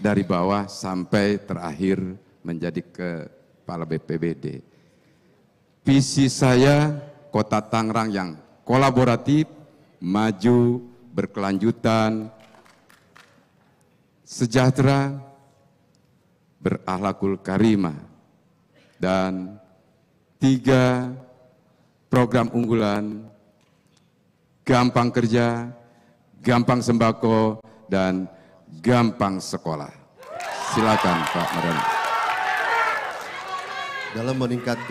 dari bawah sampai terakhir menjadi kepala BPBD. Visi saya kota Tangerang yang kolaboratif, maju, berkelanjutan, sejahtera, berahlakul karimah, dan tiga program unggulan, gampang kerja, gampang sembako, dan gampang sekolah. Silakan Pak Mardono. Dalam meningkatkan